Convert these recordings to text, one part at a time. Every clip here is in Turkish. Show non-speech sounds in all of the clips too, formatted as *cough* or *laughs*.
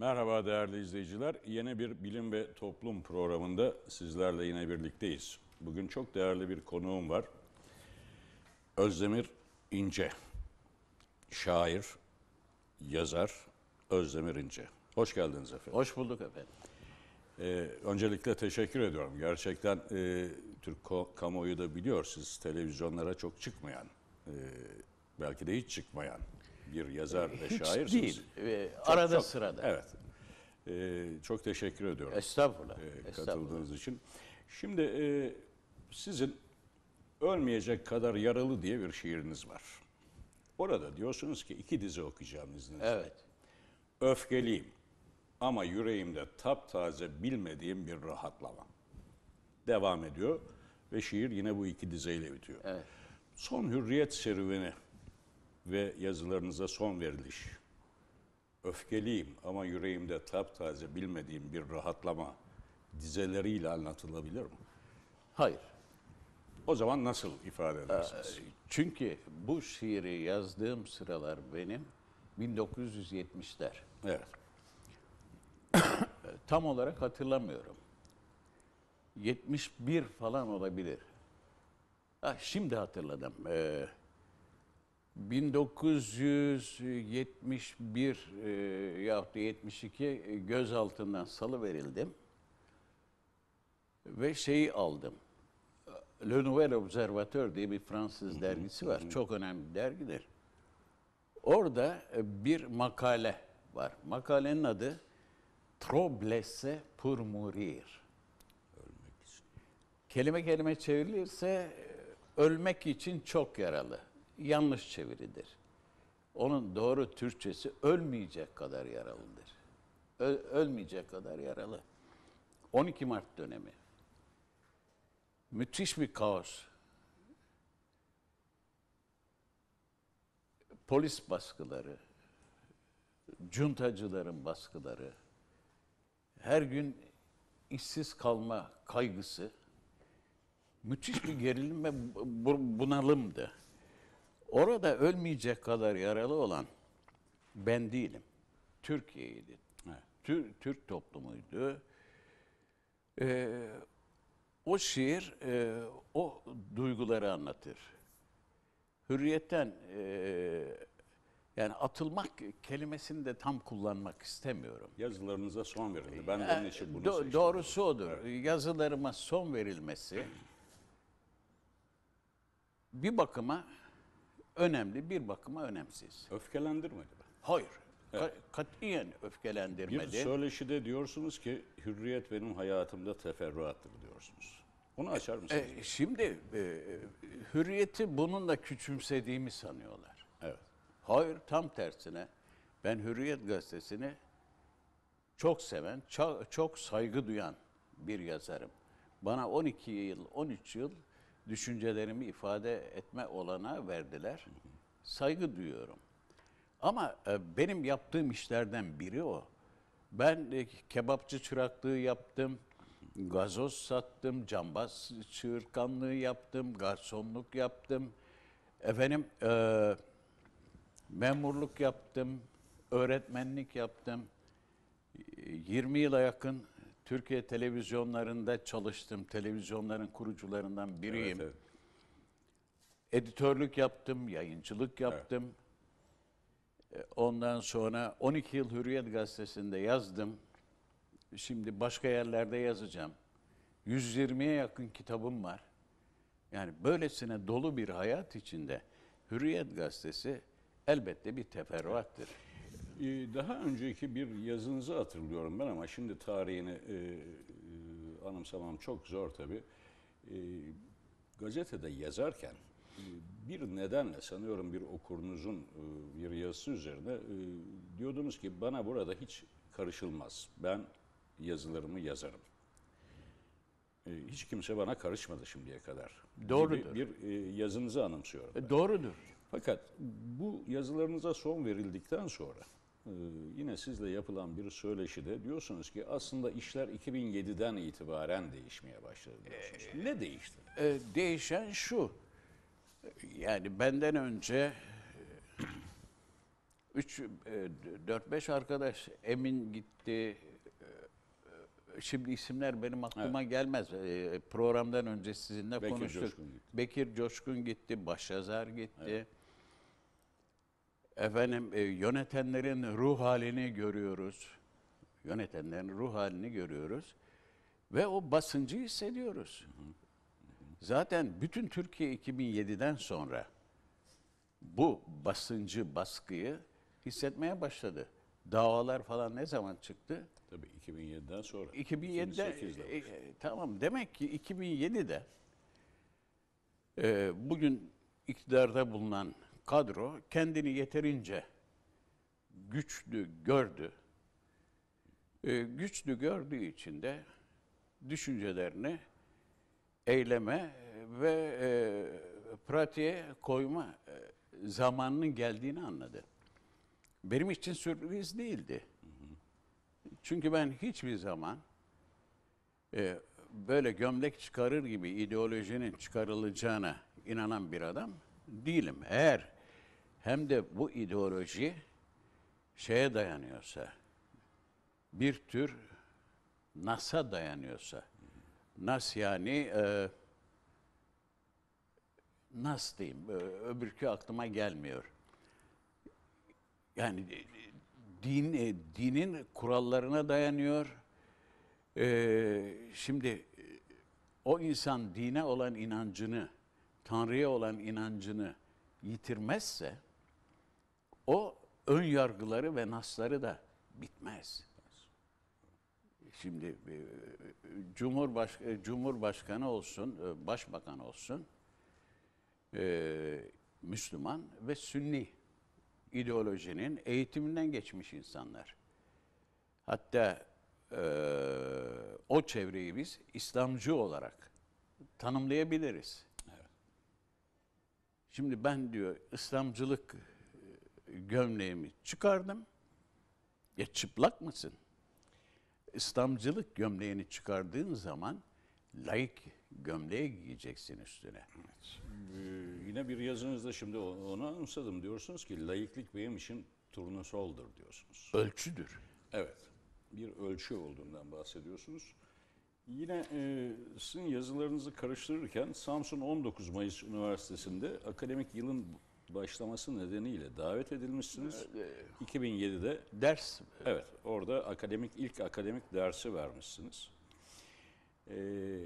Merhaba değerli izleyiciler. Yeni bir bilim ve toplum programında sizlerle yine birlikteyiz. Bugün çok değerli bir konuğum var. Özdemir İnce. Şair, yazar Özdemir İnce. Hoş geldiniz efendim. Hoş bulduk efendim. Ee, öncelikle teşekkür ediyorum. Gerçekten e, Türk kamuoyu da biliyor siz televizyonlara çok çıkmayan, e, belki de hiç çıkmayan bir yazar ve Hiç şairsiniz. değil. Ee, arada çok, sırada. Evet. Ee, çok teşekkür ediyorum. Estağfurullah. Ee, katıldığınız Estağfurullah. için. Şimdi e, sizin Ölmeyecek Kadar Yaralı diye bir şiiriniz var. Orada diyorsunuz ki iki dizi okuyacağım izninizle. Evet. Öfkeliyim ama yüreğimde taptaze bilmediğim bir rahatlama. Devam ediyor ve şiir yine bu iki dizeyle bitiyor. Evet. Son hürriyet serüveni ve yazılarınıza son veriliş. Öfkeliyim ama yüreğimde taptaze bilmediğim bir rahatlama dizeleriyle anlatılabilir mi? Hayır. O zaman nasıl ifade ee, edersiniz? Çünkü bu şiiri yazdığım sıralar benim 1970'ler. Evet. *coughs* Tam olarak hatırlamıyorum. 71 falan olabilir. Ha, şimdi hatırladım. Ee, 1971 e, yahut da 72 e, gözaltından salı verildim ve şeyi aldım. Le Nouvel Observateur diye bir Fransız dergisi var. Çok önemli bir dergidir. Orada e, bir makale var. Makalenin adı Troblesse pour mourir. Ölmek için. Kelime kelime çevrilirse e, ölmek için çok yaralı yanlış çeviridir. Onun doğru Türkçesi ölmeyecek kadar yaralıdır. Ö ölmeyecek kadar yaralı. 12 Mart dönemi. Müthiş bir kaos. Polis baskıları, cuntacıların baskıları, her gün işsiz kalma kaygısı müthiş bir gerilim ve bunalımdı. Orada ölmeyecek kadar yaralı olan ben değilim. Türkiye'ydi. Evet. Türk, Türk toplumuydu. Ee, o şiir e, o duyguları anlatır. Hürriyetten e, yani atılmak kelimesini de tam kullanmak istemiyorum. Yazılarınıza son verildi. Ben de onun için bunu Do seçtim. Doğrusu odur. Evet. Yazılarıma son verilmesi bir bakıma önemli bir bakıma önemsiz. Öfkelendirmedi mi? Hayır. Evet. Ka katiyen öfkelendirmedi. Bir söyleşide diyorsunuz ki hürriyet benim hayatımda teferruattır diyorsunuz. Bunu e, açar e, mısınız? E, e, şimdi e, hürriyeti bununla küçümsediğimi sanıyorlar. Evet. Hayır tam tersine ben Hürriyet gazetesini çok seven, çok saygı duyan bir yazarım. Bana 12 yıl, 13 yıl düşüncelerimi ifade etme olana verdiler. Saygı duyuyorum. Ama e, benim yaptığım işlerden biri o. Ben e, kebapçı çıraklığı yaptım, gazoz sattım, cambaz çığırkanlığı yaptım, garsonluk yaptım. Efendim e, memurluk yaptım, öğretmenlik yaptım. 20 yıla yakın Türkiye televizyonlarında çalıştım. Televizyonların kurucularından biriyim. Evet, evet. Editörlük yaptım, yayıncılık yaptım. Evet. Ondan sonra 12 yıl Hürriyet Gazetesi'nde yazdım. Şimdi başka yerlerde yazacağım. 120'ye yakın kitabım var. Yani böylesine dolu bir hayat içinde Hürriyet Gazetesi elbette bir teferruattır. Ee, daha önceki bir yazınızı hatırlıyorum ben ama şimdi tarihini e, e, anımsamam çok zor tabii. Ee, gazetede yazarken e, bir nedenle sanıyorum bir okurunuzun bir yazısı üzerine diyordunuz ki bana burada hiç karışılmaz. Ben yazılarımı yazarım. Hiç kimse bana karışmadı şimdiye kadar. Doğrudur. Bir, bir yazınızı anımsıyorum. Ben. Doğrudur. Fakat bu yazılarınıza son verildikten sonra ee, yine sizle yapılan bir söyleşide diyorsunuz ki aslında işler 2007'den itibaren değişmeye başladı diyorsunuz. Ee, ne değişti? E, değişen şu. Yani benden önce 3 e, 4-5 e, arkadaş Emin gitti. E, şimdi isimler benim aklıma evet. gelmez. Programdan önce sizinle Bekir konuştuk. Coşkun gitti. Bekir Coşkun gitti, Başazar gitti. Evet. Efendim e, yönetenlerin ruh halini görüyoruz. Yönetenlerin ruh halini görüyoruz. Ve o basıncı hissediyoruz. Zaten bütün Türkiye 2007'den sonra bu basıncı, baskıyı hissetmeye başladı. Davalar falan ne zaman çıktı? Tabii 2007'den sonra. 2007'de, e, e tamam demek ki 2007'de e, bugün iktidarda bulunan kadro kendini yeterince güçlü gördü. Ee, güçlü gördüğü için de düşüncelerini eyleme ve e, pratiğe koyma e, zamanının geldiğini anladı. Benim için sürpriz değildi. Çünkü ben hiçbir zaman e, böyle gömlek çıkarır gibi ideolojinin çıkarılacağına inanan bir adam değilim. Eğer hem de bu ideoloji şeye dayanıyorsa, bir tür NASA dayanıyorsa, Nas yani e, Nas diyeyim, e, öbürkü aklıma gelmiyor. Yani e, din e, dinin kurallarına dayanıyor. E, şimdi o insan dine olan inancını, Tanrı'ya olan inancını yitirmezse, o ön yargıları ve nasları da bitmez. Şimdi e, Cumhurbaş e, Cumhurbaşkanı olsun, e, Başbakan olsun, Müslüman ve Sünni ideolojinin eğitiminden geçmiş insanlar. Hatta o çevreyi biz İslamcı olarak tanımlayabiliriz. Evet. Şimdi ben diyor İslamcılık gömleğimi çıkardım. Ya çıplak mısın? İslamcılık gömleğini çıkardığın zaman laik gömleği giyeceksin üstüne. Evet. Ee, yine bir yazınızda şimdi onu anımsadım. Diyorsunuz ki layıklık benim için turnusoldur diyorsunuz. Ölçüdür. Evet. Bir ölçü olduğundan bahsediyorsunuz. Yine e, sizin yazılarınızı karıştırırken Samsun 19 Mayıs Üniversitesi'nde akademik yılın başlaması nedeniyle davet edilmişsiniz. 2007'de ee, e, ders evet orada akademik ilk akademik dersi vermişsiniz. Ee,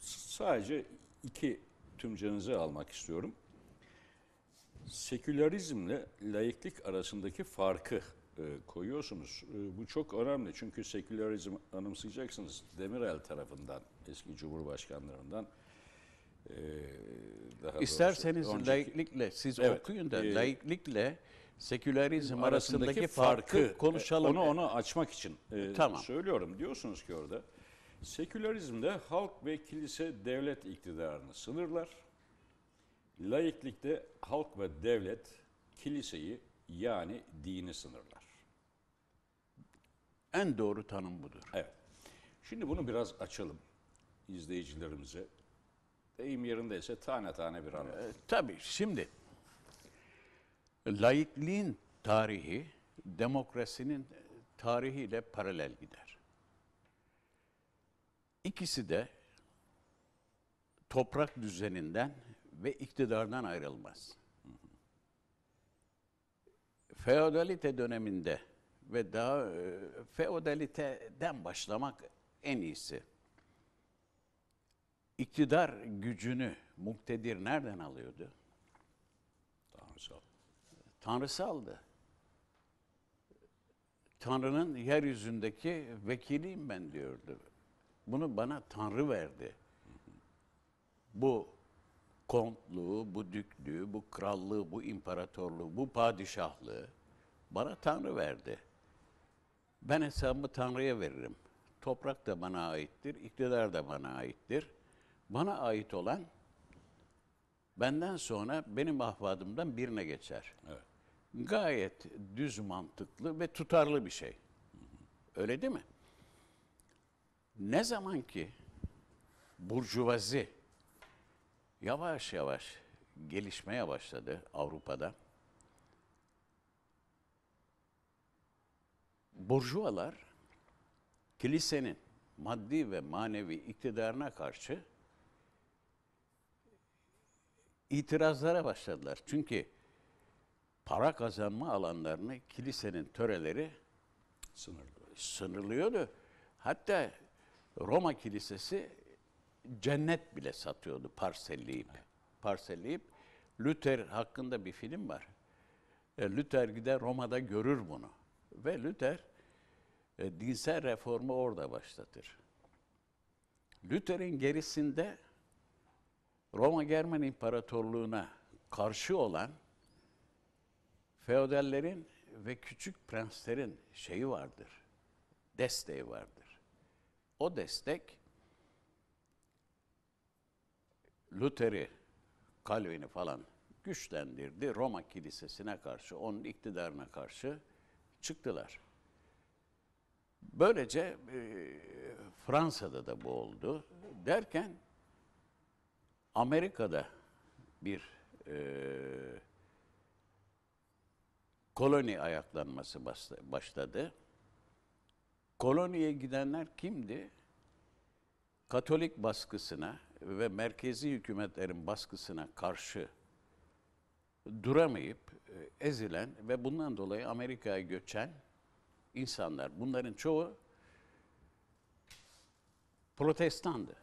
sadece iki tümcenizi almak istiyorum. Sekülerizmle laiklik arasındaki farkı e, koyuyorsunuz. E, bu çok önemli çünkü sekülerizm anımsayacaksınız Demirel tarafından, eski cumhurbaşkanlarından ee, daha İsterseniz doğrusu, laiklikle siz evet, okuyun da e, laiklikle sekülerizm arasındaki, arasındaki farkı, farkı e, konuşalım. Onu onu açmak için e, e, tamam. söylüyorum. Diyorsunuz ki orada sekülerizmde halk ve kilise devlet iktidarını sınırlar. Laiklikte halk ve devlet kiliseyi yani dini sınırlar. En doğru tanım budur. Evet. Şimdi bunu biraz açalım izleyicilerimize deyim yerindeyse tane tane bir anlat. E, ee, tabii şimdi laikliğin tarihi demokrasinin tarihiyle paralel gider. İkisi de toprak düzeninden ve iktidardan ayrılmaz. Feodalite döneminde ve daha e, feodaliteden başlamak en iyisi iktidar gücünü muktedir nereden alıyordu? Tanrısal. Tanrısaldı. Tanrı'nın yeryüzündeki vekiliyim ben diyordu. Bunu bana Tanrı verdi. Bu kontluğu, bu düklüğü, bu krallığı, bu imparatorluğu, bu padişahlığı bana Tanrı verdi. Ben hesabımı Tanrı'ya veririm. Toprak da bana aittir, iktidar da bana aittir bana ait olan benden sonra benim ahvadımdan birine geçer. Evet. Gayet düz mantıklı ve tutarlı bir şey. Öyle değil mi? Ne zaman ki burjuvazi yavaş yavaş gelişmeye başladı Avrupa'da. Burjuvalar kilisenin maddi ve manevi iktidarına karşı itirazlara başladılar. Çünkü para kazanma alanlarını kilisenin töreleri sınırlıyordu. sınırlıyordu. Hatta Roma kilisesi cennet bile satıyordu parselleyip. Evet. Parselleyip Luther hakkında bir film var. E, Luther gider Roma'da görür bunu. Ve Luther e, dinsel reformu orada başlatır. Luther'in gerisinde Roma Germen İmparatorluğu'na karşı olan feodallerin ve küçük prenslerin şeyi vardır. Desteği vardır. O destek Luther'i, Calvin'i falan güçlendirdi. Roma kilisesine karşı, onun iktidarına karşı çıktılar. Böylece e, Fransa'da da bu oldu. Derken Amerika'da bir e, koloni ayaklanması başladı. Koloniye gidenler kimdi? Katolik baskısına ve merkezi hükümetlerin baskısına karşı duramayıp e, ezilen ve bundan dolayı Amerika'ya göçen insanlar. Bunların çoğu protestandı.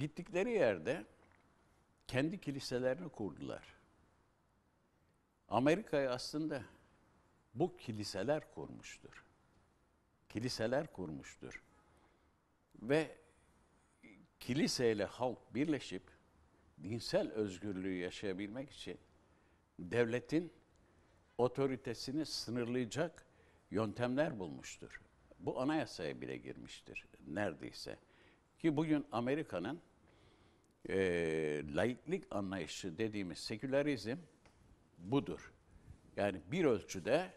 Gittikleri yerde kendi kiliselerini kurdular. Amerika'yı aslında bu kiliseler kurmuştur. Kiliseler kurmuştur. Ve kiliseyle halk birleşip dinsel özgürlüğü yaşayabilmek için devletin otoritesini sınırlayacak yöntemler bulmuştur. Bu anayasaya bile girmiştir neredeyse. Ki bugün Amerika'nın e, laiklik anlayışı dediğimiz sekülerizm budur. Yani bir ölçüde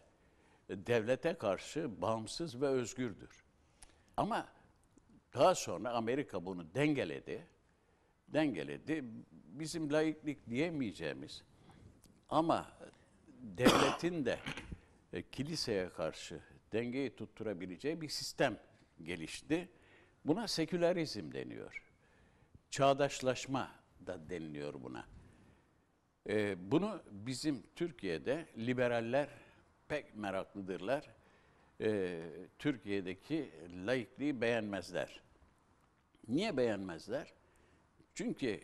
devlete karşı bağımsız ve özgürdür. Ama daha sonra Amerika bunu dengeledi. Dengeledi. Bizim laiklik diyemeyeceğimiz ama devletin de e, kiliseye karşı dengeyi tutturabileceği bir sistem gelişti. Buna sekülerizm deniyor. Çağdaşlaşma da deniliyor buna. Ee, bunu bizim Türkiye'de liberaller pek meraklıdırlar. Ee, Türkiye'deki laikliği beğenmezler. Niye beğenmezler? Çünkü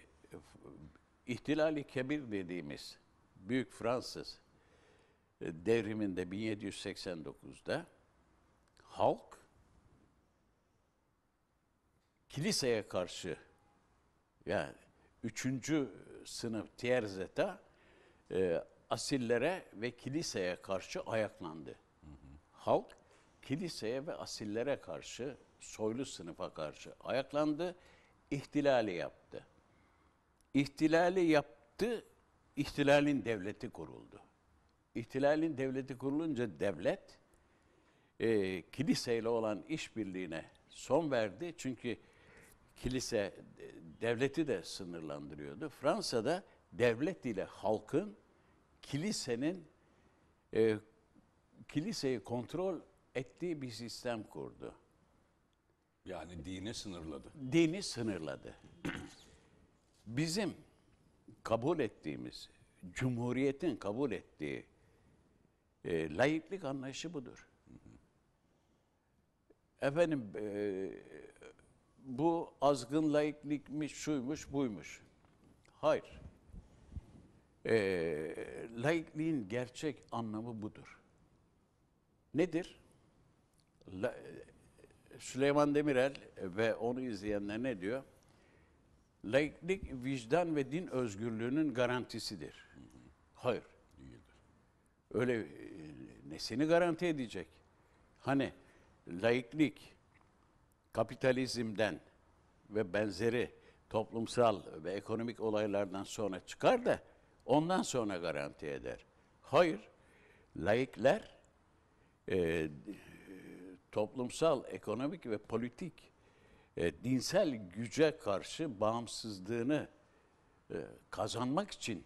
İhtilali Kebir dediğimiz Büyük Fransız e, devriminde 1789'da halk kiliseye karşı yani üçüncü sınıf tierzeta e, asillere ve kiliseye karşı ayaklandı. Hı hı. Halk kiliseye ve asillere karşı, soylu sınıfa karşı ayaklandı, ihtilali yaptı. İhtilali yaptı, ihtilalin devleti kuruldu. İhtilalin devleti kurulunca devlet e, kiliseyle olan işbirliğine son verdi. Çünkü kilise e, devleti de sınırlandırıyordu. Fransa'da devlet ile halkın kilisenin e, kiliseyi kontrol ettiği bir sistem kurdu. Yani dini sınırladı. Dini sınırladı. Bizim kabul ettiğimiz, Cumhuriyet'in kabul ettiği e, laiklik anlayışı budur. Efendim e, bu azgın laiklikmiş, şuymuş, buymuş. Hayır. E, laikliğin gerçek anlamı budur. Nedir? La, e, Süleyman Demirel ve onu izleyenler ne diyor? Laiklik vicdan ve din özgürlüğünün garantisidir. Hayır. Değildir. Öyle e, nesini garanti edecek? Hani laiklik kapitalizmden ve benzeri toplumsal ve ekonomik olaylardan sonra çıkar da ondan sonra garanti eder. Hayır, laikler e, toplumsal, ekonomik ve politik e, dinsel güce karşı bağımsızlığını e, kazanmak için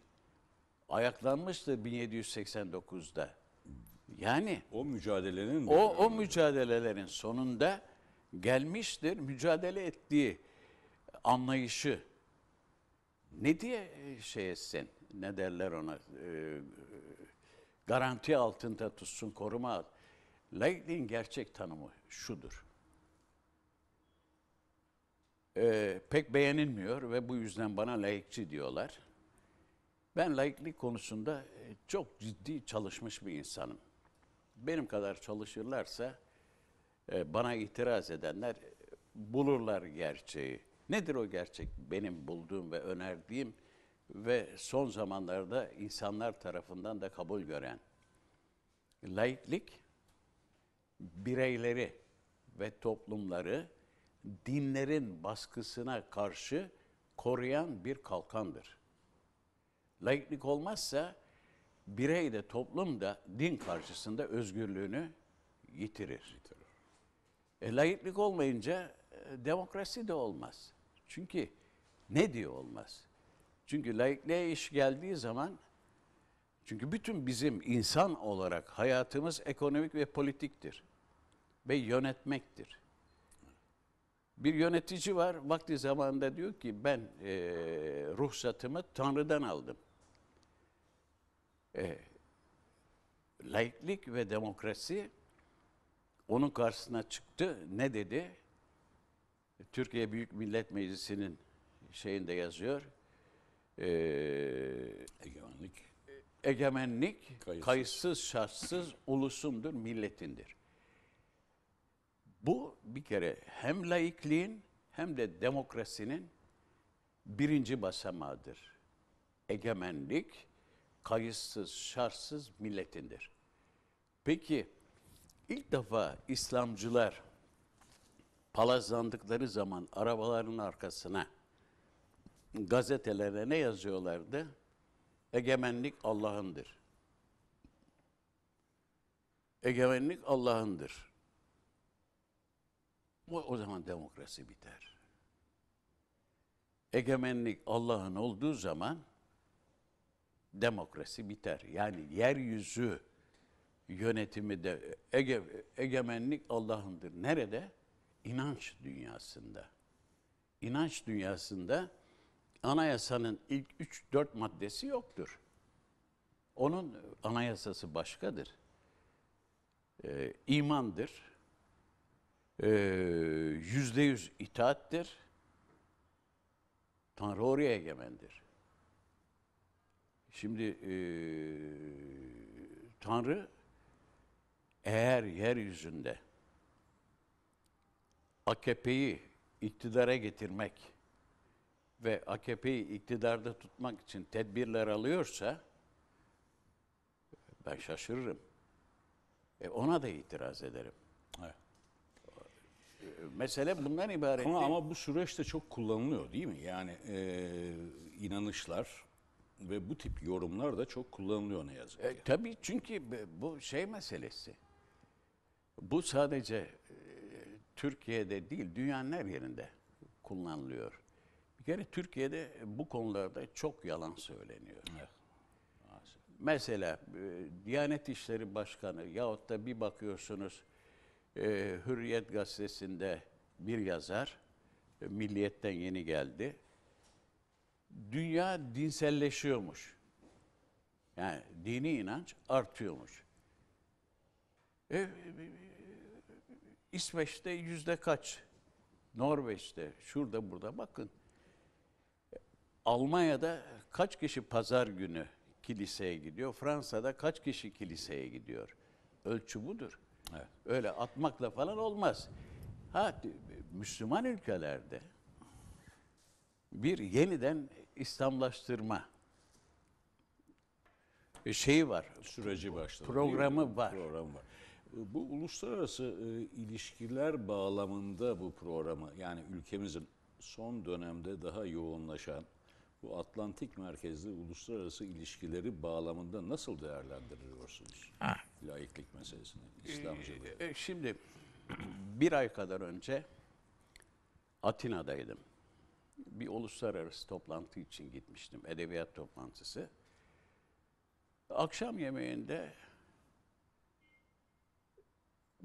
ayaklanmıştır 1789'da. Yani o mücadelenin o, o mücadelelerin sonunda gelmiştir, mücadele ettiği anlayışı ne diye e, şey etsin, ne derler ona, e, garanti altında tutsun, koruma al. Laikliğin gerçek tanımı şudur. E, pek beğenilmiyor ve bu yüzden bana laikçi diyorlar. Ben laiklik konusunda e, çok ciddi çalışmış bir insanım. Benim kadar çalışırlarsa ee, bana itiraz edenler e, bulurlar gerçeği. Nedir o gerçek? Benim bulduğum ve önerdiğim ve son zamanlarda insanlar tarafından da kabul gören laiklik bireyleri ve toplumları dinlerin baskısına karşı koruyan bir kalkandır. Laiklik olmazsa birey de toplum da din karşısında özgürlüğünü yitirir. E, laiklik olmayınca e, demokrasi de olmaz. Çünkü ne diye olmaz? Çünkü laikliğe iş geldiği zaman çünkü bütün bizim insan olarak hayatımız ekonomik ve politiktir. Ve yönetmektir. Bir yönetici var vakti zamanında diyor ki ben e, ruhsatımı Tanrı'dan aldım. E, laiklik ve demokrasi onun karşısına çıktı. Ne dedi? Türkiye Büyük Millet Meclisi'nin şeyinde yazıyor. Ee, egemenlik. Egemenlik kayıtsız. kayıtsız şartsız ulusumdur, milletindir. Bu bir kere hem laikliğin hem de demokrasinin birinci basamağıdır. Egemenlik kayıtsız şartsız milletindir. Peki İlk defa İslamcılar palazlandıkları zaman arabaların arkasına gazetelere ne yazıyorlardı? Egemenlik Allah'ındır. Egemenlik Allah'ındır. O, o zaman demokrasi biter. Egemenlik Allah'ın olduğu zaman demokrasi biter. Yani yeryüzü yönetimi de ege, egemenlik Allah'ındır. Nerede? İnanç dünyasında. İnanç dünyasında anayasanın ilk 3-4 maddesi yoktur. Onun anayasası başkadır. Ee, imandır. Ee, yüzde yüz itaattir. Tanrı oraya egemendir. Şimdi e, Tanrı eğer yeryüzünde AKP'yi iktidara getirmek ve AKP'yi iktidarda tutmak için tedbirler alıyorsa ben şaşırırım. E ona da itiraz ederim. Mesele bundan ibaret ama, değil. Ama bu süreçte çok kullanılıyor değil mi? Yani e, inanışlar ve bu tip yorumlar da çok kullanılıyor ne yazık e, ki. E, tabii çünkü bu şey meselesi. Bu sadece e, Türkiye'de değil, dünyanın her yerinde kullanılıyor. Bir kere Türkiye'de bu konularda çok yalan söyleniyor. Evet. Mesela e, Diyanet İşleri Başkanı yahut da bir bakıyorsunuz e, Hürriyet Gazetesi'nde bir yazar, e, Milliyet'ten yeni geldi. Dünya dinselleşiyormuş. Yani dini inanç artıyormuş. E, İsveç'te yüzde kaç? Norveç'te, şurada burada bakın. Almanya'da kaç kişi pazar günü kiliseye gidiyor? Fransa'da kaç kişi kiliseye gidiyor? Ölçü budur. Evet. Öyle atmakla falan olmaz. Ha Müslüman ülkelerde bir yeniden İslamlaştırma şeyi var. Süreci başladı. Programı var. Programı var. Bu uluslararası e, ilişkiler bağlamında bu programı yani ülkemizin son dönemde daha yoğunlaşan bu Atlantik merkezli uluslararası ilişkileri bağlamında nasıl değerlendiriyorsunuz? Ha. Laiklik meselesini, ee, İslamcılığı. E, e, şimdi *clears throat* bir ay kadar önce Atina'daydım. Bir uluslararası toplantı için gitmiştim. Edebiyat toplantısı. Akşam yemeğinde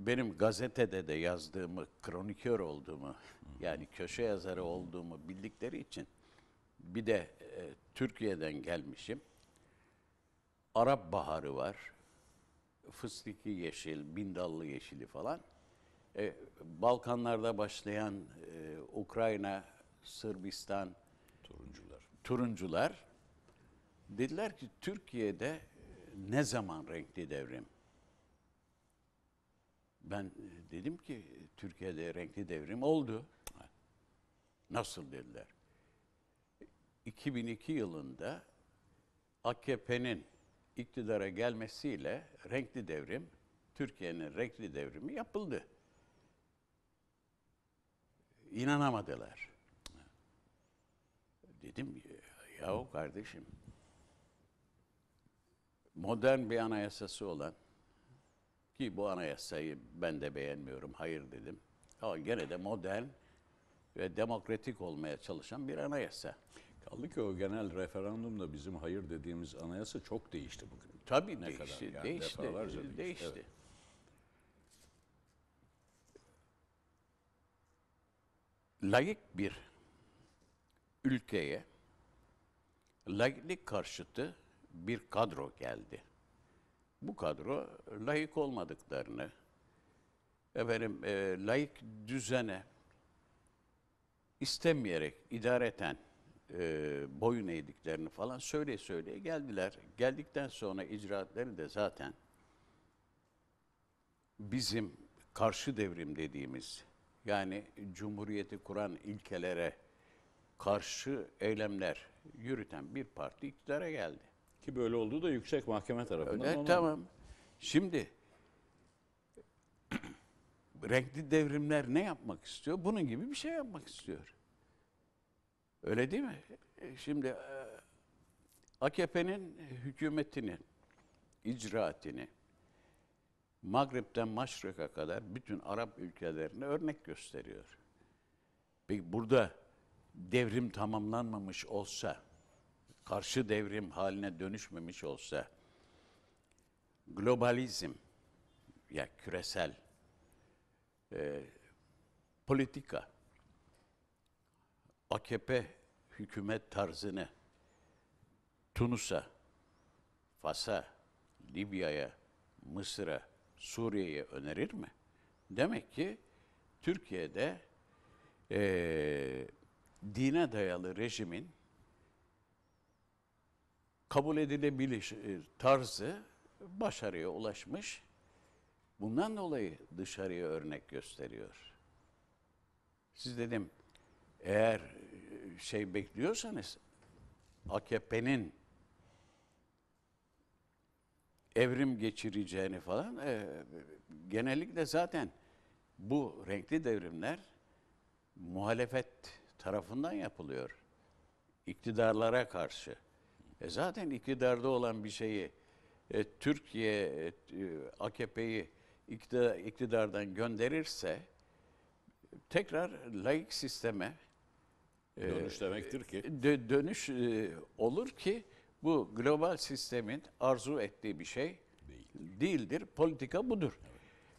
benim gazetede de yazdığımı, kronikör olduğumu, yani köşe yazarı olduğumu bildikleri için bir de e, Türkiye'den gelmişim. Arap baharı var. Fıstiki yeşil, bindallı yeşili falan. E, Balkanlarda başlayan e, Ukrayna, Sırbistan, turuncular. Turuncular dediler ki Türkiye'de ne zaman renkli devrim? Ben e, dedim ki Türkiye'de renkli devrim oldu. Nasıl dediler. 2002 yılında AKP'nin iktidara gelmesiyle renkli devrim, Türkiye'nin renkli devrimi yapıldı. İnanamadılar. Dedim yahu kardeşim modern bir anayasası olan ki bu anayasayı ben de beğenmiyorum, hayır dedim. Ama gene de modern ve demokratik olmaya çalışan bir anayasa. Kaldı ki o genel referandumda bizim hayır dediğimiz anayasa çok değişti bugün. Tabii ne değişti, kadar? Yani değişti, değişti. değişti. Evet. Layık bir ülkeye laiklik karşıtı bir kadro geldi bu kadro layık olmadıklarını, efendim e, layık düzene istemeyerek idareten e, boyun eğdiklerini falan söyle söyle geldiler. Geldikten sonra icraatları da zaten bizim karşı devrim dediğimiz yani cumhuriyeti kuran ilkelere karşı eylemler yürüten bir parti iktidara geldi. Ki böyle olduğu da yüksek mahkeme tarafından. Öyle, tamam. Şimdi *clears throat* renkli devrimler ne yapmak istiyor? Bunun gibi bir şey yapmak istiyor. Öyle değil mi? E, şimdi e, AKP'nin hükümetini, icraatini Maghrib'den Maşrik'e kadar bütün Arap ülkelerine örnek gösteriyor. Peki burada devrim tamamlanmamış olsa karşı devrim haline dönüşmemiş olsa globalizm ya yani küresel e, politika AKP hükümet tarzını Tunus'a, Fas'a, Libya'ya, Mısır'a, Suriye'ye önerir mi? Demek ki Türkiye'de e, dine dayalı rejimin kabul edilebilir e, tarzı başarıya ulaşmış. Bundan dolayı dışarıya örnek gösteriyor. Siz dedim eğer e, şey bekliyorsanız AKP'nin evrim geçireceğini falan e, genellikle zaten bu renkli devrimler muhalefet tarafından yapılıyor. İktidarlara karşı. E zaten iktidarda olan bir şeyi e, Türkiye e, e AKP'yi iktidardan gönderirse tekrar laik sisteme e, dönüş demektir ki e, dö, dönüş e, olur ki bu global sistemin arzu ettiği bir şey değildir. değildir. Politika budur.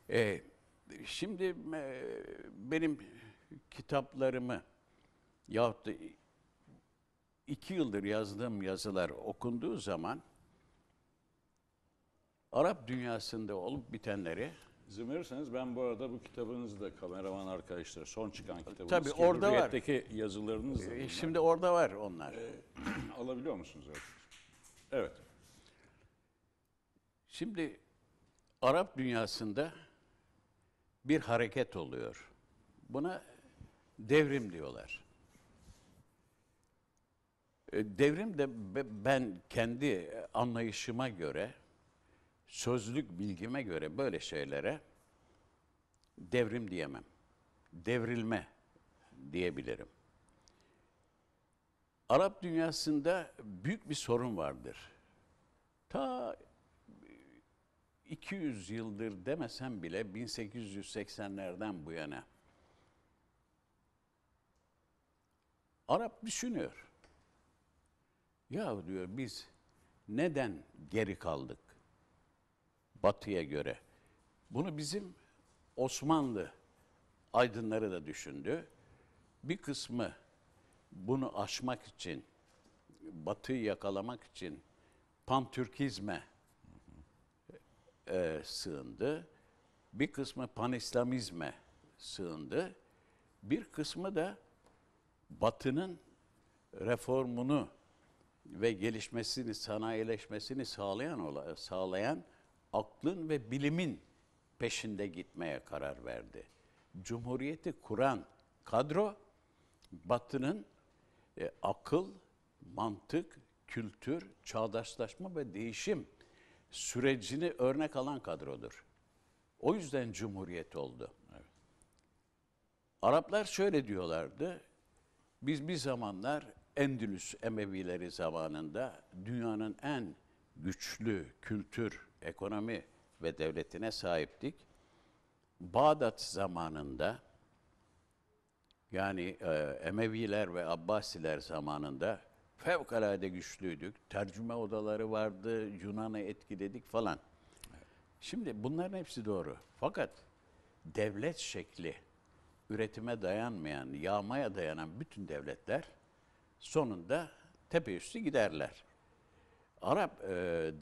Evet. E, şimdi e, benim kitaplarımı yahut da iki yıldır yazdığım yazılar okunduğu zaman Arap dünyasında olup bitenleri İzin verirseniz ben bu arada bu kitabınızı da kameraman arkadaşlar son çıkan kitabınız. Tabii orada var. yazılarınız da. E, şimdi orada var onlar. E, *clears throat* alabiliyor musunuz artık? Evet. Şimdi Arap dünyasında bir hareket oluyor. Buna devrim diyorlar. E, devrim de ben kendi anlayışıma göre, sözlük bilgime göre böyle şeylere devrim diyemem. Devrilme diyebilirim. Arap dünyasında büyük bir sorun vardır. Ta 200 yıldır demesem bile 1880'lerden bu yana Arap düşünüyor. Ya diyor biz neden geri kaldık batıya göre? Bunu bizim Osmanlı aydınları da düşündü. Bir kısmı bunu aşmak için, batıyı yakalamak için pantürkizme e, sığındı. Bir kısmı panislamizme sığındı. Bir kısmı da batının reformunu ve gelişmesini, sanayileşmesini sağlayan sağlayan aklın ve bilimin peşinde gitmeye karar verdi. Cumhuriyeti kuran kadro Batı'nın e, akıl, mantık, kültür, çağdaşlaşma ve değişim sürecini örnek alan kadrodur. O yüzden cumhuriyet oldu. Evet. Araplar şöyle diyorlardı. Biz bir zamanlar Endülüs Emevileri zamanında dünyanın en güçlü kültür, ekonomi ve devletine sahiptik. Bağdat zamanında yani e, Emeviler ve Abbasiler zamanında fevkalade güçlüydük. Tercüme odaları vardı, Yunan'ı etkiledik falan. Şimdi bunların hepsi doğru. Fakat devlet şekli üretime dayanmayan, yağmaya dayanan bütün devletler sonunda tepe üstü giderler. Arap e,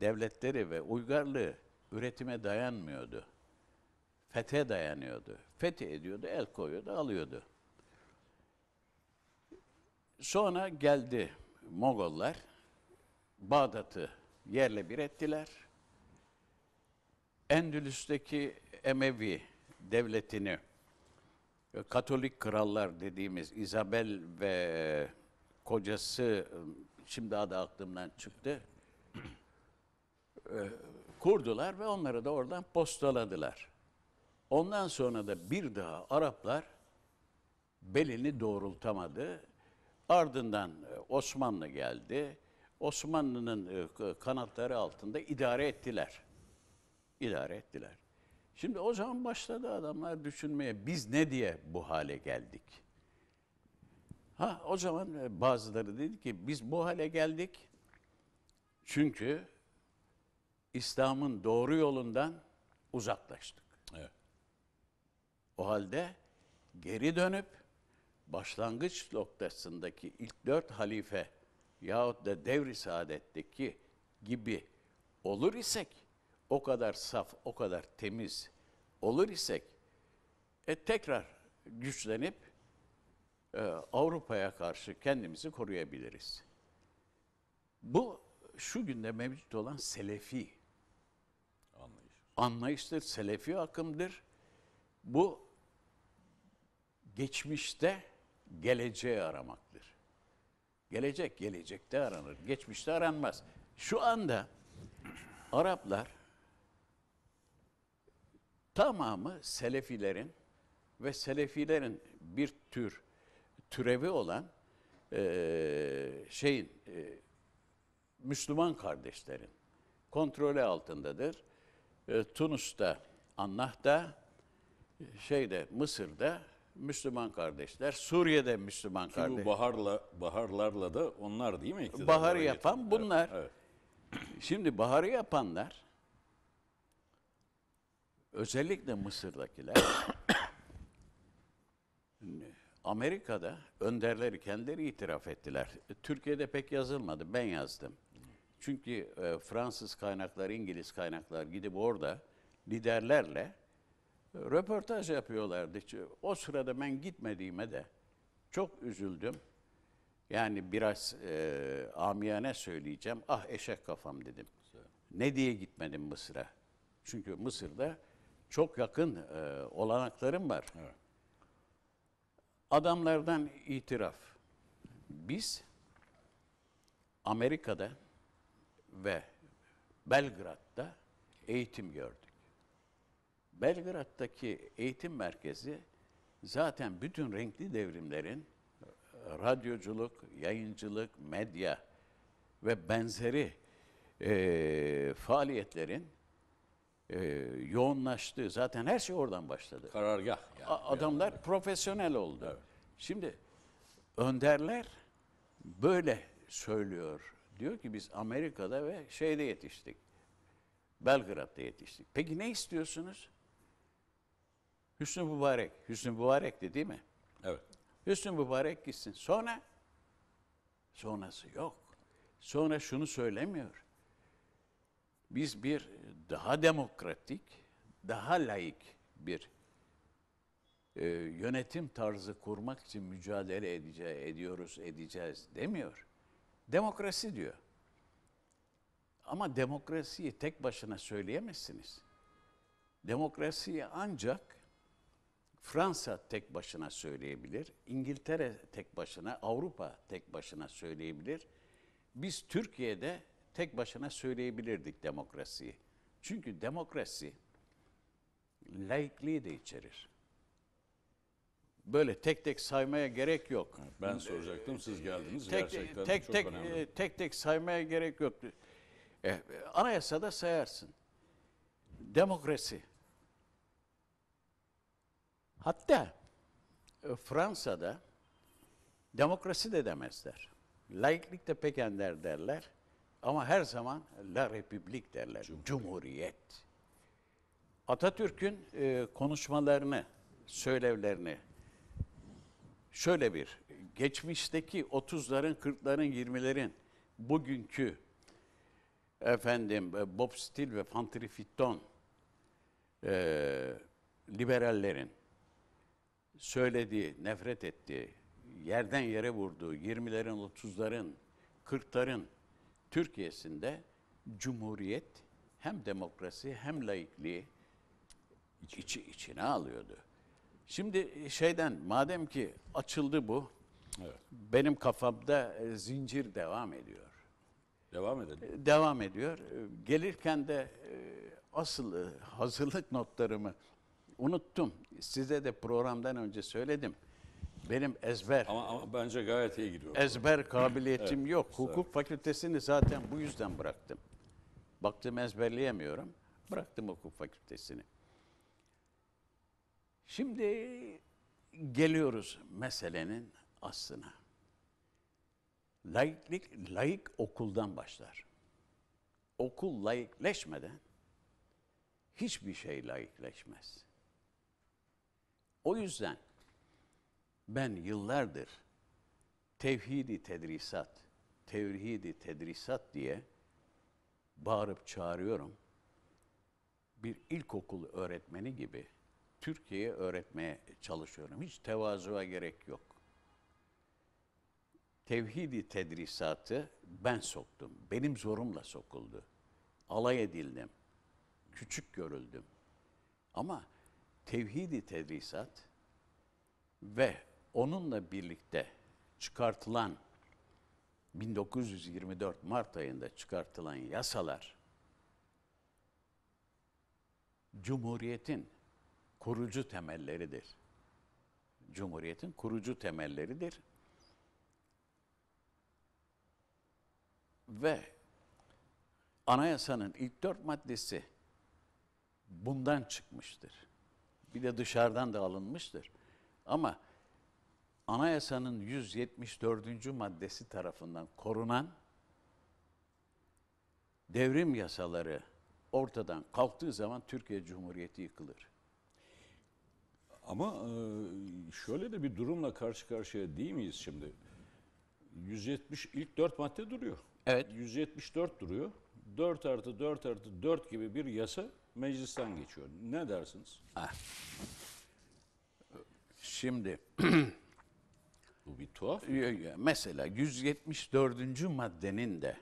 devletleri ve uygarlığı üretime dayanmıyordu. Fethe dayanıyordu. Fethi ediyordu, el koyuyordu, alıyordu. Sonra geldi Mogollar. Bağdat'ı yerle bir ettiler. Endülüs'teki Emevi devletini Katolik krallar dediğimiz İzabel ve kocası ıı, şimdi daha da aklımdan çıktı. Ee, kurdular ve onları da oradan postaladılar. Ondan sonra da bir daha Araplar belini doğrultamadı. Ardından e, Osmanlı geldi. Osmanlı'nın e, kanatları altında idare ettiler. İdare ettiler. Şimdi o zaman başladı adamlar düşünmeye biz ne diye bu hale geldik? Ha o zaman e, bazıları dedi ki biz bu hale geldik çünkü İslam'ın doğru yolundan uzaklaştık. Evet. O halde geri dönüp başlangıç noktasındaki ilk dört halife yahut da devri saadetteki gibi olur isek, o kadar saf, o kadar temiz olur isek, e, tekrar güçlenip e, Avrupa'ya karşı kendimizi koruyabiliriz. Bu şu günde mevcut olan selefi anlayış. Anlayıştır, selefi akımdır. Bu geçmişte geleceği aramaktır. Gelecek gelecekte aranır, geçmişte aranmaz. Şu anda Araplar tamamı selefilerin ve selefilerin bir tür türevi olan e, şeyin e, Müslüman kardeşlerin kontrolü altındadır. E, Tunus'ta, Annah'ta, şeyde Mısır'da Müslüman kardeşler, Suriye'de Müslüman kardeşler. Bu baharla baharlarla da onlar değil mi? Baharı yapan getirdiler. bunlar. Evet. Şimdi baharı yapanlar özellikle Mısır'dakiler Amerika'da önderleri kendileri itiraf ettiler. Türkiye'de pek yazılmadı. Ben yazdım. Çünkü e, Fransız kaynaklar, İngiliz kaynaklar gidip orada liderlerle e, röportaj yapıyorlardı. O sırada ben gitmediğime de çok üzüldüm. Yani biraz e, amiyane söyleyeceğim. Ah eşek kafam dedim. Ne diye gitmedim Mısır'a? Çünkü Mısır'da çok yakın e, olanaklarım var. Evet. Adamlardan itiraf. Biz Amerika'da ve Belgrad'da eğitim gördük. Belgrad'daki eğitim merkezi zaten bütün renkli devrimlerin radyoculuk, yayıncılık, medya ve benzeri e, faaliyetlerin e, yoğunlaştı. Zaten her şey oradan başladı. Karargah. Yani. A- adamlar yani. profesyonel oldu. Evet. Şimdi önderler böyle söylüyor. Diyor ki biz Amerika'da ve şeyde yetiştik. Belgrad'da yetiştik. Peki ne istiyorsunuz? Hüsnü Mübarek. Hüsnü Mübarek'ti değil mi? Evet. Hüsnü Mübarek gitsin. Sonra sonrası yok. Sonra şunu söylemiyor. Biz bir daha demokratik, daha laik bir e, yönetim tarzı kurmak için mücadele edeceğiz, ediyoruz, edeceğiz demiyor. Demokrasi diyor. Ama demokrasiyi tek başına söyleyemezsiniz. Demokrasiyi ancak Fransa tek başına söyleyebilir, İngiltere tek başına, Avrupa tek başına söyleyebilir. Biz Türkiye'de tek başına söyleyebilirdik demokrasiyi. Çünkü demokrasi laikliği de içerir. Böyle tek tek saymaya gerek yok. Ben soracaktım, siz ee, geldiniz. Tek Gerçekten tek çok tek, önemli. E, tek tek saymaya gerek yok. E, anayasada sayarsın. Demokrasi. Hatta e, Fransa'da demokrasi de demezler. Laiklik de pekender derler. Ama her zaman La Republik derler, Cumhuriyet. Cumhuriyet. Atatürk'ün e, konuşmalarını, söylevlerini şöyle bir, geçmişteki 30'ların, 40'ların, 20'lerin bugünkü efendim e, Bob Steele ve Fantri e, liberallerin söylediği, nefret ettiği, yerden yere vurduğu 20'lerin, 30'ların, 40'ların Türkiye'sinde cumhuriyet hem demokrasi hem laikliği içi, içine alıyordu. Şimdi e, şeyden madem ki açıldı bu, evet. benim kafamda e, zincir devam ediyor. Devam edelim. E, devam ediyor. Gelirken de asıl hazırlık notlarımı unuttum. Size de programdan önce söyledim. Benim ezber Ama, ama bence gayet iyi gidiyor. ezber kabiliyetim Evet, yok. estağfurullah. Hukuk fakültesini zaten bu yüzden bıraktım. Baktım ezberleyemiyorum. Bıraktım hukuk fakültesini. Şimdi geliyoruz meselenin aslına. Laiklik, laik okuldan başlar. Okul laikleşmeden hiçbir şey laikleşmez. O yüzden ben yıllardır tevhidi tedrisat, tevhidi tedrisat diye bağırıp çağırıyorum. Bir ilkokul öğretmeni gibi Türkiye'ye öğretmeye çalışıyorum. Hiç tevazuya gerek yok. Tevhidi tedrisatı ben soktum. Benim zorumla sokuldu. Alay edildim. Küçük görüldüm. Ama tevhidi tedrisat ve onunla birlikte çıkartılan 1924 Mart ayında çıkartılan yasalar Cumhuriyet'in kurucu temelleridir. Cumhuriyet'in kurucu temelleridir. Ve anayasanın ilk dört maddesi bundan çıkmıştır. Bir de dışarıdan da alınmıştır. Ama anayasanın 174. maddesi tarafından korunan devrim yasaları ortadan kalktığı zaman Türkiye Cumhuriyeti yıkılır. Ama e, şöyle de bir durumla karşı karşıya değil miyiz şimdi? 170 ilk 4 madde duruyor. Evet. 174 duruyor. 4 artı 4 artı 4 gibi bir yasa meclisten geçiyor. Ne dersiniz? Ah. Şimdi *clears throat* bu bir tuhaf. Mesela 174. maddenin de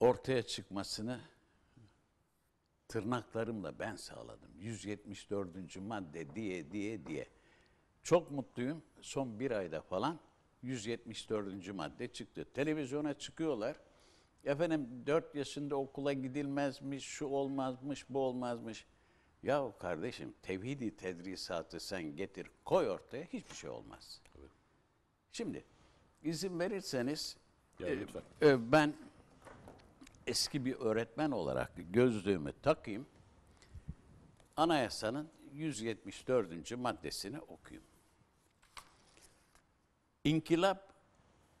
ortaya çıkmasını tırnaklarımla ben sağladım. 174. madde diye diye diye. Çok mutluyum. Son bir ayda falan 174. madde çıktı. Televizyona çıkıyorlar. Efendim 4 yaşında okula gidilmezmiş, şu olmazmış, bu olmazmış. Ya kardeşim tevhidi tedrisatı sen getir koy ortaya hiçbir şey olmaz. Evet. Şimdi izin verirseniz e, e, ben eski bir öğretmen olarak gözlüğümü takayım. Anayasanın 174. maddesini okuyayım. İnkılap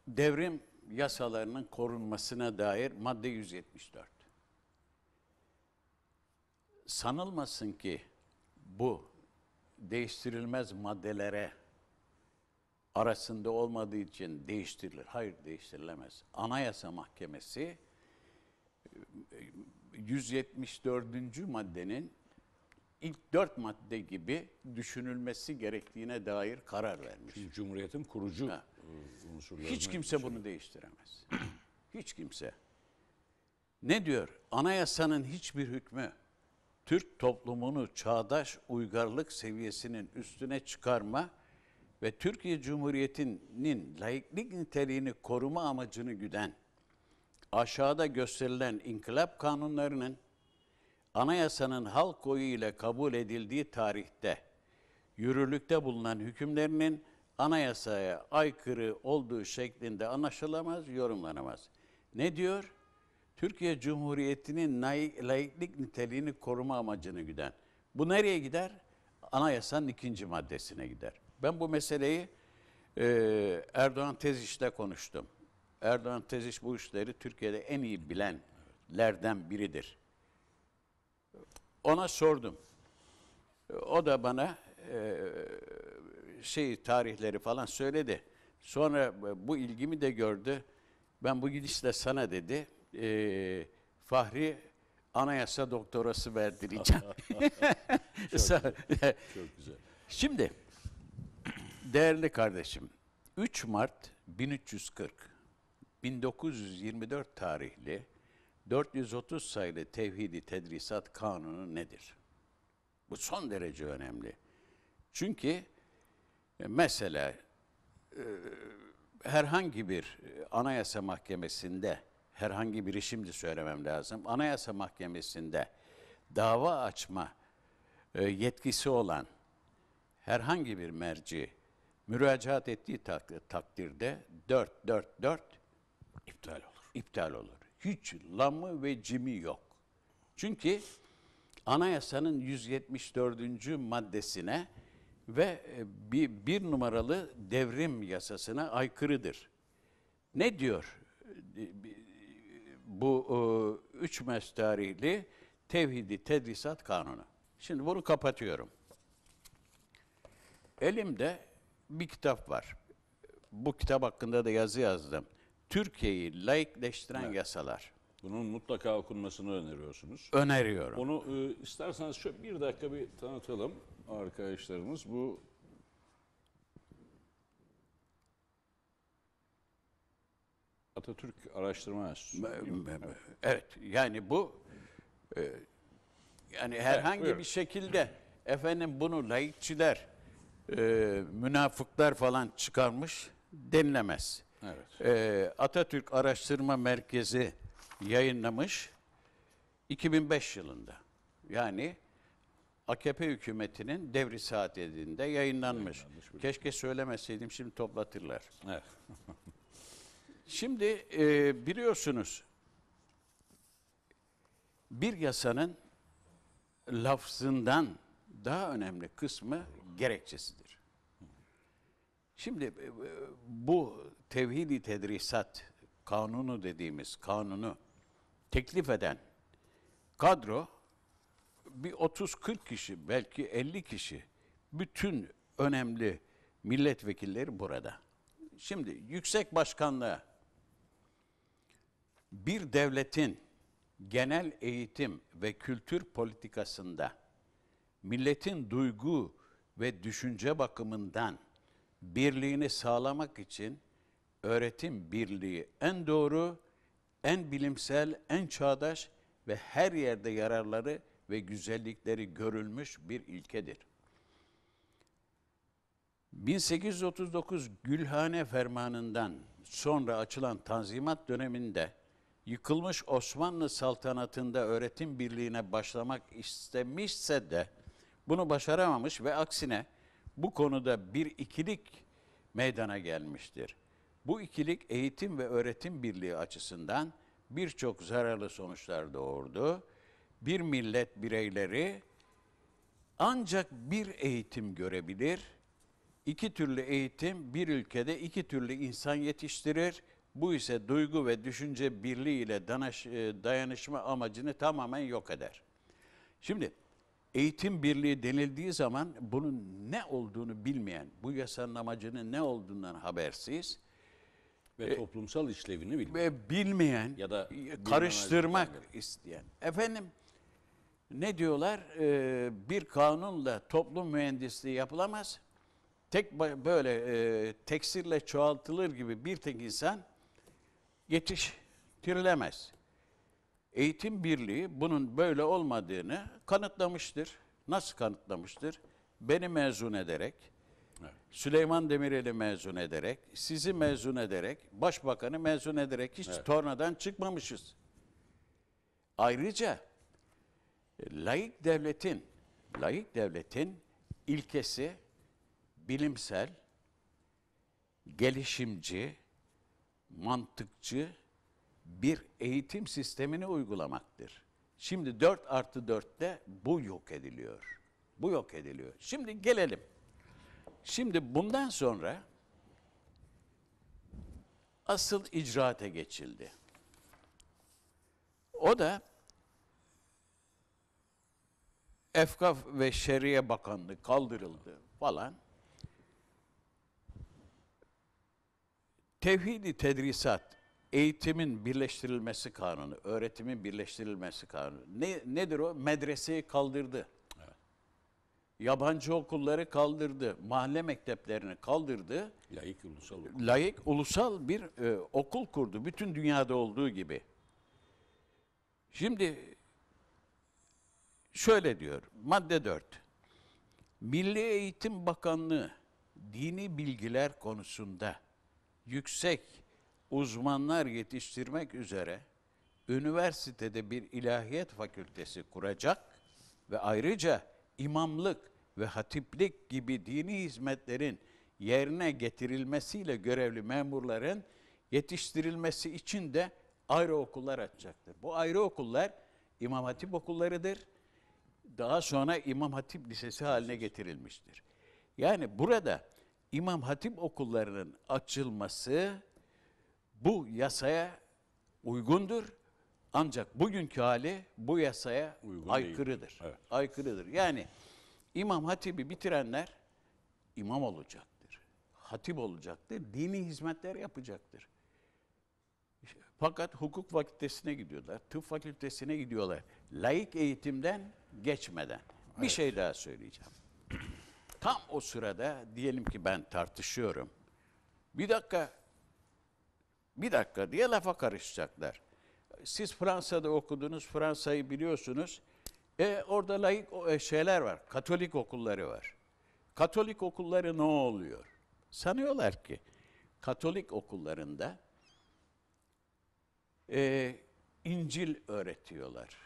devrim yasalarının korunmasına dair madde 174 sanılmasın ki bu değiştirilmez maddelere arasında olmadığı için değiştirilir. Hayır değiştirilemez. Anayasa Mahkemesi 174. E, maddenin ilk dört madde gibi düşünülmesi gerektiğine dair karar vermiş. Şimdi Cumhuriyet'in kurucu ha. unsurları. Hiç kimse bunu değiştiremez. *clears throat* Hiç kimse. Ne diyor? Anayasanın hiçbir hükmü Türk toplumunu çağdaş uygarlık seviyesinin üstüne çıkarma ve Türkiye Cumhuriyeti'nin laiklik niteliğini koruma amacını güden aşağıda gösterilen inkılap kanunlarının anayasanın halk koyu ile kabul edildiği tarihte yürürlükte bulunan hükümlerinin anayasaya aykırı olduğu şeklinde anlaşılamaz, yorumlanamaz. Ne diyor? Türkiye Cumhuriyeti'nin laiklik niteliğini koruma amacını güden. Bu nereye gider? Anayasanın ikinci maddesine gider. Ben bu meseleyi e, Erdoğan Teziş'te konuştum. Erdoğan Teziş bu işleri Türkiye'de en iyi bilenlerden biridir. Ona sordum. O da bana e, şey tarihleri falan söyledi. Sonra bu ilgimi de gördü. Ben bu gidişle sana dedi e, Fahri anayasa doktorası verdireceğim. *laughs* çok, çok güzel. Şimdi değerli kardeşim 3 Mart 1340 1924 tarihli 430 sayılı Tevhidi Tedrisat Kanunu nedir? Bu son derece önemli. Çünkü e, mesela e, herhangi bir e, anayasa mahkemesinde herhangi biri şimdi söylemem lazım. Anayasa Mahkemesi'nde dava açma e, yetkisi olan herhangi bir merci müracaat ettiği takdirde 4 4 4 iptal olur. İptal olur. Hiç lamı ve cimi yok. Çünkü anayasanın 174. maddesine ve e, bir, bir numaralı devrim yasasına aykırıdır. Ne diyor e, bu e, üç mestarihli tevhidi tedrisat kanunu. Şimdi bunu kapatıyorum. Elimde bir kitap var. Bu kitap hakkında da yazı yazdım. Türkiye'yi laikleştiren evet. yasalar. Bunun mutlaka okunmasını öneriyorsunuz. Öneriyorum. Onu e, isterseniz şöyle bir dakika bir tanıtalım arkadaşlarımız. Bu Atatürk Araştırma Enstitüsü. Evet yani bu e, yani herhangi evet, bir şekilde efendim bunu laikçiler, e, münafıklar falan çıkarmış denilemez. Evet. E, Atatürk Araştırma Merkezi yayınlamış 2005 yılında. Yani AKP hükümetinin devri saat yayınlanmış. yayınlanmış Keşke söylemeseydim şimdi toplatırlar. Evet. *laughs* Şimdi e, biliyorsunuz bir yasanın lafzından daha önemli kısmı gerekçesidir. Şimdi e, bu tevhidi tedrisat kanunu dediğimiz kanunu teklif eden kadro bir 30-40 kişi belki 50 kişi bütün önemli milletvekilleri burada. Şimdi yüksek başkanlığa bir devletin genel eğitim ve kültür politikasında milletin duygu ve düşünce bakımından birliğini sağlamak için öğretim birliği en doğru, en bilimsel, en çağdaş ve her yerde yararları ve güzellikleri görülmüş bir ilkedir. 1839 Gülhane Fermanı'ndan sonra açılan Tanzimat döneminde yıkılmış Osmanlı saltanatında öğretim birliğine başlamak istemişse de bunu başaramamış ve aksine bu konuda bir ikilik meydana gelmiştir. Bu ikilik eğitim ve öğretim birliği açısından birçok zararlı sonuçlar doğurdu. Bir millet bireyleri ancak bir eğitim görebilir. İki türlü eğitim bir ülkede iki türlü insan yetiştirir bu ise duygu ve düşünce birliği ile e, dayanışma amacını tamamen yok eder. Şimdi eğitim birliği denildiği zaman bunun ne olduğunu bilmeyen, bu yasanın amacının ne olduğundan habersiz ve e, toplumsal işlevini bilmeyen ve bilmeyen ya da karıştırmak isteyen. Efendim ne diyorlar? Ee, bir kanunla toplum mühendisliği yapılamaz. Tek böyle e, teksirle çoğaltılır gibi bir tek insan yetiştirilemez. Eğitim Birliği bunun böyle olmadığını kanıtlamıştır. Nasıl kanıtlamıştır? Beni mezun ederek, evet. Süleyman Demirel'i mezun ederek, sizi mezun ederek, başbakanı mezun ederek hiç evet. tornadan çıkmamışız. Ayrıca e, laik devletin, laik devletin ilkesi bilimsel, gelişimci, mantıkçı bir eğitim sistemini uygulamaktır. Şimdi 4 artı 4'te bu yok ediliyor. Bu yok ediliyor. Şimdi gelelim. Şimdi bundan sonra asıl icraate geçildi. O da Efkaf ve Şeriye Bakanlığı kaldırıldı falan. Tevhidi tedrisat, eğitimin birleştirilmesi kanunu, öğretimin birleştirilmesi kanunu. Ne, nedir o? Medreseyi kaldırdı. Yabancı okulları kaldırdı. Mahalle mekteplerini kaldırdı. Layık ulusal okul. Layık ulusal bir e, okul kurdu. Bütün dünyada olduğu gibi. Şimdi şöyle diyor. Madde 4. Milli Eğitim Bakanlığı dini bilgiler konusunda yüksek uzmanlar yetiştirmek üzere üniversitede bir ilahiyet fakültesi kuracak ve ayrıca imamlık ve hatiplik gibi dini hizmetlerin yerine getirilmesiyle görevli memurların yetiştirilmesi için de ayrı okullar açacaktır. Bu ayrı okullar İmam Hatip okullarıdır. Daha sonra İmam Hatip Lisesi haline getirilmiştir. Yani burada İmam Hatip okullarının açılması bu yasaya uygundur. Ancak bugünkü hali bu yasaya Uygun aykırıdır. Evet. Aykırıdır. Yani İmam Hatibi bitirenler imam olacaktır. Hatip olacaktır. Dini hizmetler yapacaktır. Fakat hukuk fakültesine gidiyorlar, tıp fakültesine gidiyorlar. Laik eğitimden geçmeden. Bir şey daha söyleyeceğim. Tam o sırada diyelim ki ben tartışıyorum. Bir dakika, bir dakika diye lafa karışacaklar. Siz Fransa'da okudunuz, Fransa'yı biliyorsunuz. E, orada layık e, şeyler var, Katolik okulları var. Katolik okulları ne oluyor? Sanıyorlar ki Katolik okullarında e, İncil öğretiyorlar.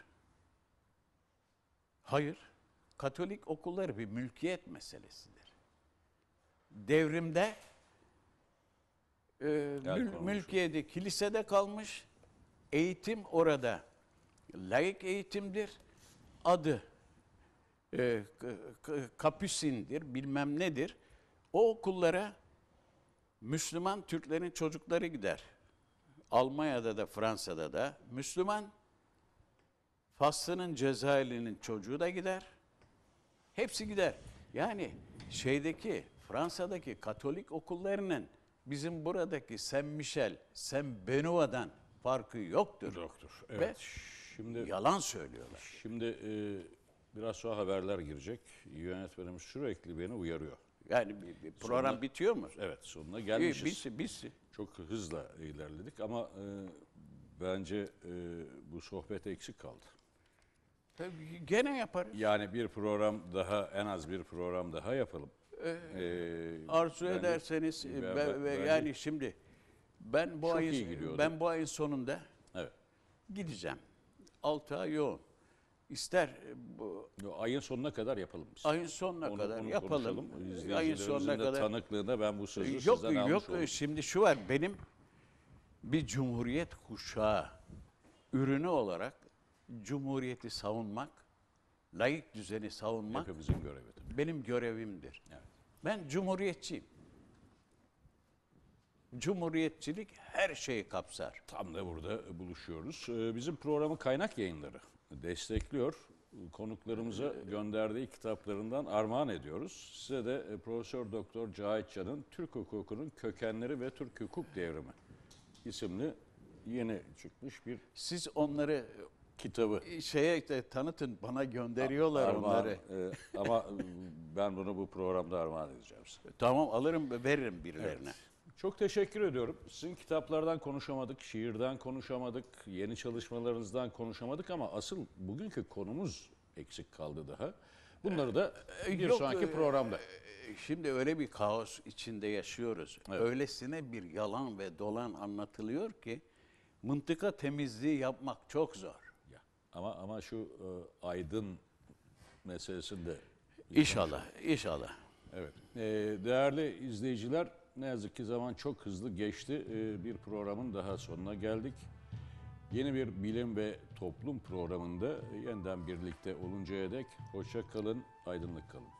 Hayır. Katolik okulları bir mülkiyet meselesidir. Devrimde e, mül, mülkiyede, kilisede kalmış. Eğitim orada layık eğitimdir. Adı e, kapüsindir, bilmem nedir. O okullara Müslüman Türklerin çocukları gider. Almanya'da da Fransa'da da Müslüman Faslı'nın Cezayirli'nin çocuğu da gider. Hepsi gider. Yani şeydeki Fransa'daki Katolik okullarının bizim buradaki Saint Michel, Saint Benoît'dan farkı yoktur. Yoktur. Evet. Ve şimdi yalan söylüyorlar. Şimdi e, biraz sonra haberler girecek. Yönetmenim sürekli beni uyarıyor. Yani bir, bir program sonuna, bitiyor mu? Evet, sonuna gelmişiz. Biz bitsi. Çok hızla ilerledik ama e, bence e, bu sohbet eksik kaldı. Tabii gene yaparız. Yani bir program daha, en az bir program daha yapalım. Ee, ee arzu ben, ederseniz ben, e, ben, ben, ben, yani şimdi ben bu ayın ben bu ayın sonunda evet. gideceğim. 6 ay yoğun. İster e, bu, ayın sonuna kadar yapalım biz. Ayın sonuna onu, kadar onu yapalım. E, ayın sonuna kadar tanıklığında ben bu sözü yok, sizden almış Yok oldum. şimdi şu var benim bir cumhuriyet kuşağı ürünü olarak Cumhuriyeti savunmak, layık düzeni savunmak Hepimizin görevi benim görevimdir. Evet. Ben cumhuriyetçiyim. Cumhuriyetçilik her şeyi kapsar. Tam da burada buluşuyoruz. Ee, bizim programı kaynak yayınları destekliyor. Konuklarımıza ee, gönderdiği kitaplarından armağan ediyoruz. Size de e, Profesör Doktor Cahit Can'ın Türk Hukukunun Kökenleri ve Türk Hukuk Devrimi isimli yeni çıkmış bir... Siz onları kitabı. E, şeye de tanıtın bana gönderiyorlar Armağan, onları. E, ama e, ben bunu bu programda armağan edeceğim size. E, tamam alırım veririm birilerine. Evet. Çok teşekkür ediyorum. Sizin kitaplardan konuşamadık, şiirden konuşamadık, yeni çalışmalarınızdan konuşamadık ama asıl bugünkü konumuz eksik kaldı daha. Bunları da bir Yok, sonraki programda. Şimdi öyle bir kaos içinde yaşıyoruz. Evet. Öylesine bir yalan ve dolan anlatılıyor ki mıntıka temizliği yapmak çok zor. Ama ama şu e, aydın meselesinde. İnşallah, inşallah. Evet. E, değerli izleyiciler, ne yazık ki zaman çok hızlı geçti. E, bir programın daha sonuna geldik. Yeni bir bilim ve toplum programında yeniden birlikte oluncaya dek hoşça kalın, aydınlık kalın.